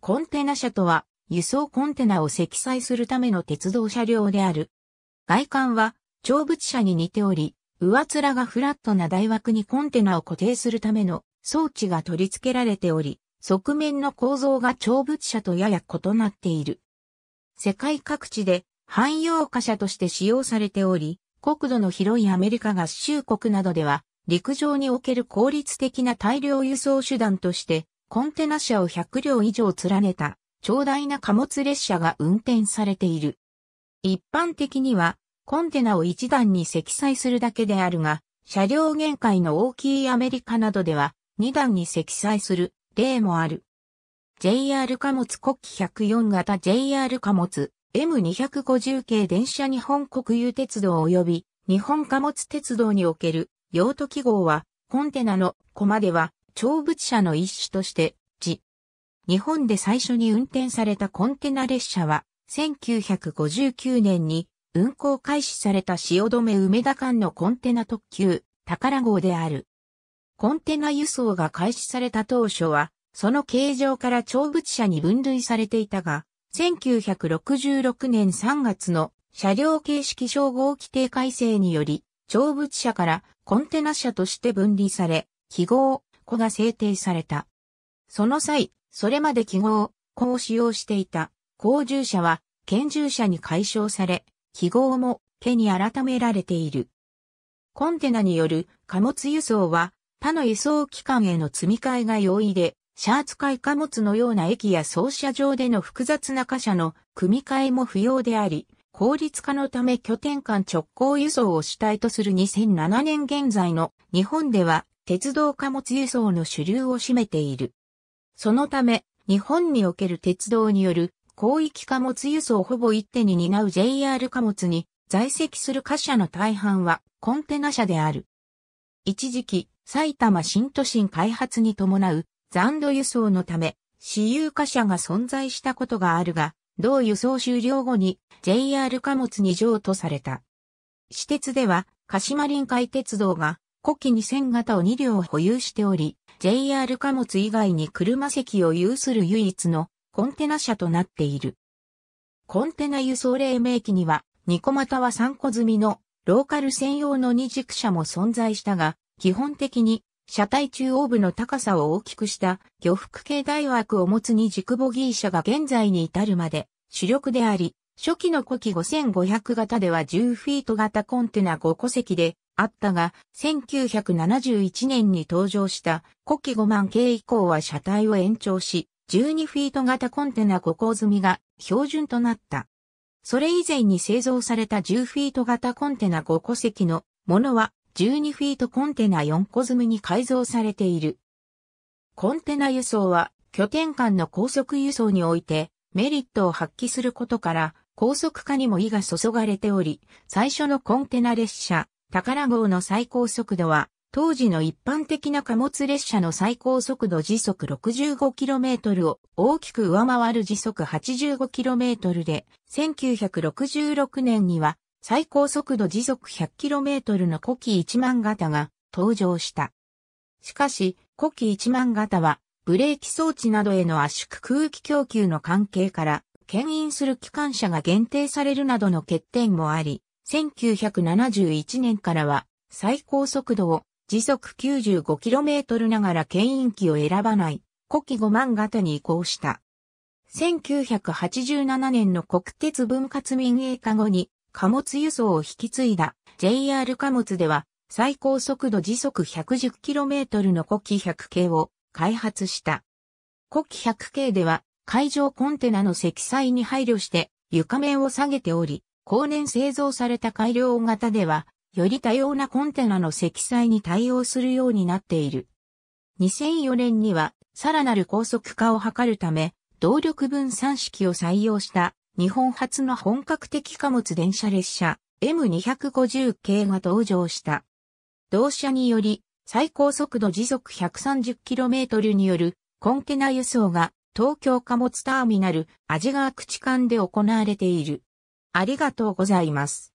コンテナ車とは、輸送コンテナを積載するための鉄道車両である。外観は、長物車に似ており、上面がフラットな台枠にコンテナを固定するための装置が取り付けられており、側面の構造が長物車とやや異なっている。世界各地で汎用貨車として使用されており、国土の広いアメリカ合衆国などでは、陸上における効率的な大量輸送手段としてコンテナ車を100両以上連ねた、長大な貨物列車が運転されている。一般的には、コンテナを一段に積載するだけであるが、車両限界の大きいアメリカなどでは、二段に積載する例もある。JR 貨物国旗104型 JR 貨物 M250 系電車日本国有鉄道及び日本貨物鉄道における用途記号はコンテナのコマでは長物車の一種として、自日本で最初に運転されたコンテナ列車は、1959年に運行開始された汐留梅田間のコンテナ特急、宝号である。コンテナ輸送が開始された当初は、その形状から長物車に分類されていたが、1966年3月の車両形式称号規定改正により、長物車からコンテナ車として分離され、記号、語が制定された。その際、それまで記号、語を使用していた、高従者は、拳銃者に解消され、記号も、家に改められている。コンテナによる貨物輸送は、他の輸送機関への積み替えが容易で、シャーツい貨物のような駅や操車場での複雑な貨車の組み替えも不要であり、効率化のため拠点間直行輸送を主体とする2007年現在の日本では鉄道貨物輸送の主流を占めている。そのため、日本における鉄道による広域貨物輸送ほぼ一手に担う JR 貨物に在籍する貨車の大半はコンテナ車である。一時期、埼玉新都心開発に伴う残土輸送のため、私有貨車が存在したことがあるが、同輸送終了後に JR 貨物に譲渡された。私鉄では、鹿島臨海鉄道が古希2000型を2両保有しており、JR 貨物以外に車席を有する唯一のコンテナ車となっている。コンテナ輸送黎明期には、2個または3個済みのローカル専用の二軸車も存在したが、基本的に車体中央部の高さを大きくした魚服系大枠を持つ二軸ボギー車が現在に至るまで主力であり、初期の古希5500型では10フィート型コンテナ5個席であったが、1971年に登場した古希5万系以降は車体を延長し、12フィート型コンテナ5個積みが標準となった。それ以前に製造された10フィート型コンテナ5個席のものは12フィートコンテナ4個積みに改造されている。コンテナ輸送は拠点間の高速輸送においてメリットを発揮することから高速化にも意が注がれており、最初のコンテナ列車宝号の最高速度は、当時の一般的な貨物列車の最高速度時速 65km を大きく上回る時速 85km で、1966年には最高速度時速 100km の古希1万型が登場した。しかし、古希1万型は、ブレーキ装置などへの圧縮空気供給の関係から、牽引する機関車が限定されるなどの欠点もあり、1971年からは最高速度を時速 95km ながら牽引機を選ばない古希5万型に移行した。1987年の国鉄分割民営化後に貨物輸送を引き継いだ JR 貨物では最高速度時速 110km の古希100系を開発した。古希100系では海上コンテナの積載に配慮して床面を下げており、後年製造された改良型では、より多様なコンテナの積載に対応するようになっている。2004年には、さらなる高速化を図るため、動力分散式を採用した日本初の本格的貨物電車列車 M250 系が登場した。同社により最高速度時速 130km によるコンテナ輸送が東京貨物ターミナル味川口間で行われている。ありがとうございます。